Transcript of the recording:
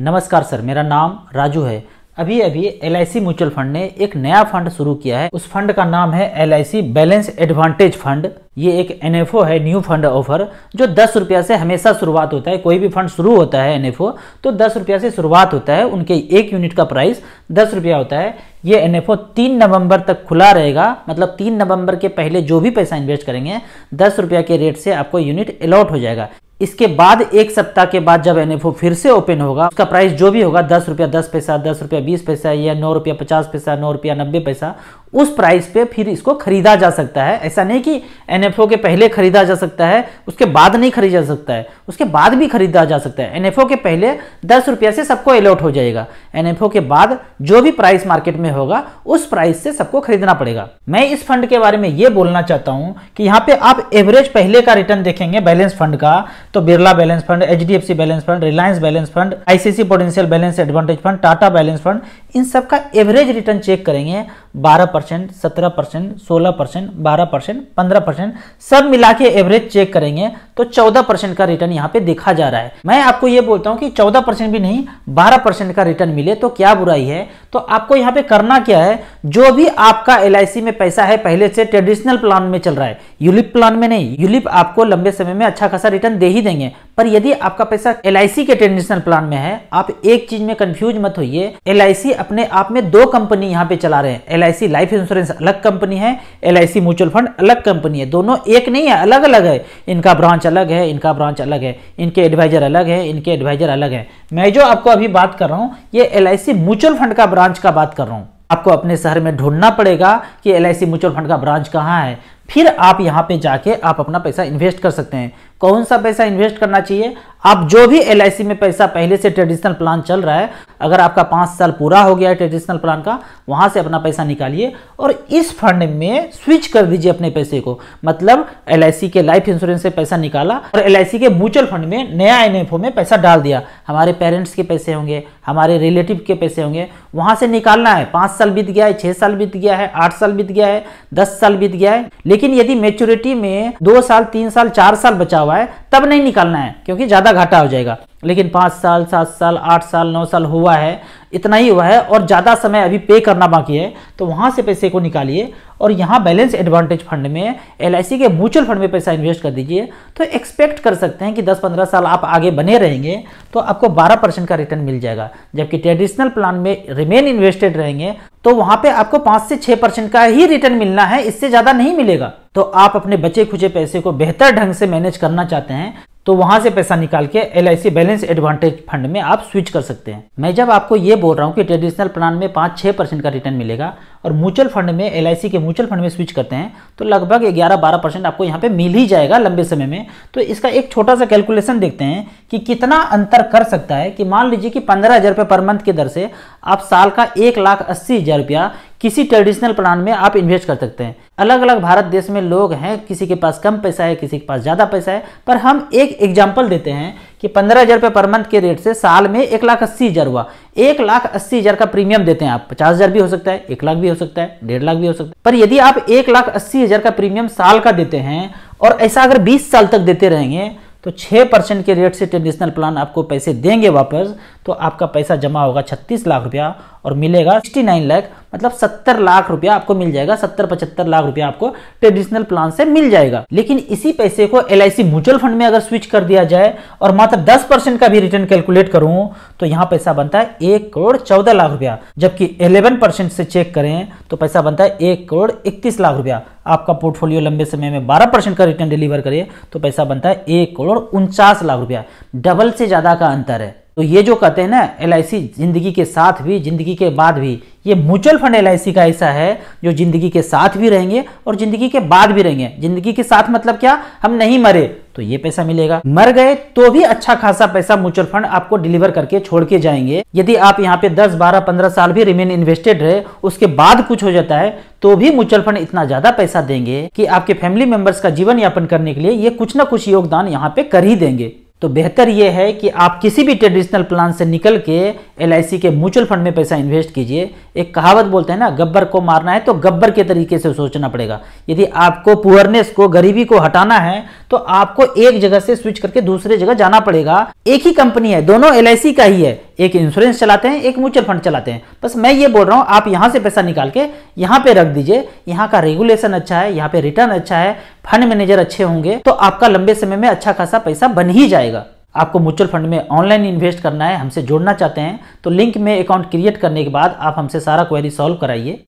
नमस्कार सर मेरा नाम राजू है अभी अभी एल म्यूचुअल फंड ने एक नया फंड शुरू किया है उस फंड का नाम है एल बैलेंस एडवांटेज फंड ये एक एन है न्यू फंड ऑफर जो दस रुपया से हमेशा शुरुआत होता है कोई भी फंड शुरू होता है एन तो दस रुपया से शुरुआत होता है उनके एक यूनिट का प्राइस दस रुपया होता है ये एन एफ ओ तीन नवंबर तक खुला रहेगा मतलब तीन नवंबर के पहले जो भी पैसा इन्वेस्ट करेंगे दस रुपया के रेट से आपको यूनिट अलॉट हो जाएगा इसके बाद एक सप्ताह के बाद जब एन फिर से ओपन होगा उसका प्राइस जो भी होगा दस रुपया दस पैसा दस रुपया बीस पैसा या नौ रुपया पचास पैसा नौ रुपया नब्बे पैसा उस प्राइस पे फिर इसको खरीदा जा सकता है ऐसा नहीं कि एनएफओ के पहले खरीदा जा सकता है उसके बाद नहीं खरीदा जा सकता है उसके बाद भी खरीदा जा सकता है एनएफओ के पहले दस रुपया से सबको अलॉट हो जाएगा एनएफओ के बाद जो भी प्राइस मार्केट में होगा उस प्राइस से सबको खरीदना पड़ेगा मैं इस फंड के बारे में ये बोलना चाहता हूँ कि यहाँ पे आप एवरेज पहले का रिटर्न देखेंगे बैलेंस फंड का तो Birla balance fund H balance fund Reliance balance fund ICICI Prudential balance advantage fund Tata balance fund इन सबका का एवरेज रिटर्न चेक करेंगे बारह परसेंट सत्रह परसेंट सोलह परसेंट बारह परसेंट पंद्रह परसेंट सब मिला के एवरेज चेक करेंगे तो 14 परसेंट का रिटर्न यहाँ पे देखा जा रहा है मैं आपको ये बोलता हूँ कि 14 परसेंट भी नहीं 12 परसेंट का रिटर्न मिले तो क्या बुराई है तो आपको यहाँ पे करना क्या है जो भी आपका एल में पैसा है पहले से ट्रेडिशनल प्लान में चल रहा है यूलिप प्लान में नहीं यूलिप आपको लंबे समय में अच्छा खासा रिटर्न दे ही देंगे पर यदि आपका पैसा एल के ट्रेडिशनल प्लान में है आप एक चीज में कंफ्यूज मत होइए एल अपने आप में दो कंपनी यहाँ पे चला रहे हैं एल लाइफ इंश्योरेंस अलग कंपनी है एल म्यूचुअल फंड अलग कंपनी है दोनों एक नहीं है अलग अलग है इनका ब्रांच ब्रांच अलग है इनका ब्रांच अलग है इनके एडवाइज़र अलग है इनके एडवाइज़र अलग है मैं जो आपको अभी बात कर रहा हूँ ये एल म्यूचुअल फंड का ब्रांच का बात कर रहा हूँ आपको अपने शहर में ढूंढना पड़ेगा कि एल म्यूचुअल फंड का ब्रांच कहाँ है फिर आप यहाँ पे जाके आप अपना पैसा इन्वेस्ट कर सकते हैं कौन सा पैसा इन्वेस्ट करना चाहिए आप जो भी एल में पैसा पहले से ट्रेडिशनल प्लान चल रहा है अगर आपका पाँच साल पूरा हो गया है ट्रेडिशनल प्लान का वहाँ से अपना पैसा निकालिए और इस फंड में स्विच कर दीजिए अपने पैसे को मतलब एल के लाइफ इंश्योरेंस से पैसा निकाला और एल के म्यूचुअल फंड में नया एन में पैसा डाल दिया हमारे पेरेंट्स के पैसे होंगे हमारे रिलेटिव के पैसे होंगे वहाँ से निकालना है पाँच साल बीत गया है छः साल बीत गया है आठ साल बीत गया है दस साल बीत गया है लेकिन यदि मेच्योरिटी में दो साल तीन साल चार साल बचा हुआ है तब नहीं निकालना है क्योंकि ज़्यादा घाटा हो जाएगा लेकिन पाँच साल सात साल आठ साल नौ साल हुआ है इतना ही हुआ है और ज़्यादा समय अभी पे करना बाकी है तो वहाँ से पैसे को निकालिए और यहाँ बैलेंस एडवांटेज फंड में एल के म्यूचुअल फंड में पैसा इन्वेस्ट कर दीजिए तो एक्सपेक्ट कर सकते हैं कि 10-15 साल आप आगे बने रहेंगे तो आपको 12 परसेंट का रिटर्न मिल जाएगा जबकि ट्रेडिशनल प्लान में रिमेन इन्वेस्टेड रहेंगे तो वहाँ पे आपको 5 से 6 परसेंट का ही रिटर्न मिलना है इससे ज़्यादा नहीं मिलेगा तो आप अपने बचे खुचे पैसे को बेहतर ढंग से मैनेज करना चाहते हैं तो वहां से पैसा निकाल के एल बैलेंस एडवांटेज फंड में आप स्विच कर सकते हैं मैं जब आपको ये बोल रहा हूँ कि ट्रेडिशनल प्लान में पाँच छः परसेंट का रिटर्न मिलेगा और म्यूचुअल फंड में एल के म्यूचुअल फंड में स्विच करते हैं तो लगभग ग्यारह बारह परसेंट आपको यहाँ पे मिल ही जाएगा लंबे समय में तो इसका एक छोटा सा कैलकुलेशन देखते हैं कि कितना अंतर कर सकता है कि मान लीजिए कि पंद्रह हज़ार रुपये पर मंथ की दर से आप साल का एक लाख अस्सी हज़ार रुपया किसी ट्रेडिशनल प्लान में आप इन्वेस्ट कर सकते हैं अलग अलग भारत देश में लोग हैं किसी के पास कम पैसा है किसी के पास ज़्यादा पैसा है पर हम एक एग्जाम्पल देते हैं कि पंद्रह हज़ार रुपये पर मंथ के रेट से साल में एक लाख अस्सी हज़ार हुआ एक लाख अस्सी हज़ार का प्रीमियम देते हैं आप पचास हज़ार भी हो सकता है एक लाख भी हो सकता है डेढ़ लाख भी हो सकता है पर यदि आप एक लाख अस्सी हज़ार का प्रीमियम साल का देते हैं और ऐसा अगर बीस साल तक देते रहेंगे तो छः परसेंट के रेट से ट्रेडिशनल प्लान आपको पैसे देंगे वापस तो आपका पैसा जमा होगा छत्तीस लाख रुपया और मिलेगा नाइन लाख मतलब सत्तर लाख रुपया आपको मिल जाएगा सत्तर पचहत्तर लाख रुपया आपको ट्रेडिशनल प्लान से मिल जाएगा लेकिन इसी पैसे को एल म्यूचुअल फंड में अगर स्विच कर दिया जाए और मात्र दस परसेंट का भी रिटर्न कैलकुलेट करूं तो यहाँ पैसा बनता है एक करोड़ चौदह लाख रुपया जबकि इलेवन परसेंट से चेक करें तो पैसा बनता है एक करोड़ इकतीस लाख रुपया आपका पोर्टफोलियो लंबे समय में 12 परसेंट का रिटर्न डिलीवर करे तो पैसा बनता है एक करोड़ उनचास लाख रुपया डबल से ज़्यादा का अंतर है तो ये जो कहते हैं ना एल जिंदगी के साथ भी जिंदगी के बाद भी ये म्यूचुअल फंड एल का ऐसा है जो जिंदगी के साथ भी रहेंगे और जिंदगी के बाद भी रहेंगे जिंदगी के साथ मतलब क्या हम नहीं मरे तो ये पैसा मिलेगा मर गए तो भी अच्छा खासा पैसा म्यूचुअल फंड आपको डिलीवर करके छोड़ के जाएंगे यदि आप यहाँ पे 10, 12, 15 साल भी रिमेन इन्वेस्टेड रहे उसके बाद कुछ हो जाता है तो भी म्यूचुअल फंड इतना ज्यादा पैसा देंगे कि आपके फैमिली मेंबर्स का जीवन यापन करने के लिए ये कुछ ना कुछ योगदान यहाँ पे कर ही देंगे तो बेहतर यह है कि आप किसी भी ट्रेडिशनल प्लान से निकल के एल के म्यूचुअल फंड में पैसा इन्वेस्ट कीजिए एक कहावत बोलते हैं ना गब्बर को मारना है तो गब्बर के तरीके से सोचना पड़ेगा यदि आपको पुअरनेस को गरीबी को हटाना है तो आपको एक जगह से स्विच करके दूसरे जगह जाना पड़ेगा एक ही कंपनी है दोनों एल का ही है एक इंश्योरेंस चलाते हैं एक म्यूचुअल फंड चलाते हैं बस मैं ये बोल रहा हूँ आप यहाँ से पैसा निकाल के यहाँ पे रख दीजिए यहाँ का रेगुलेशन अच्छा है यहाँ पे रिटर्न अच्छा है फंड मैनेजर अच्छे होंगे तो आपका लंबे समय में अच्छा खासा पैसा बन ही जाएगा आपको म्यूचुअल फंड में ऑनलाइन इन्वेस्ट करना है हमसे जोड़ना चाहते हैं तो लिंक में अकाउंट क्रिएट करने के बाद आप हमसे सारा क्वेरी सॉल्व कराइए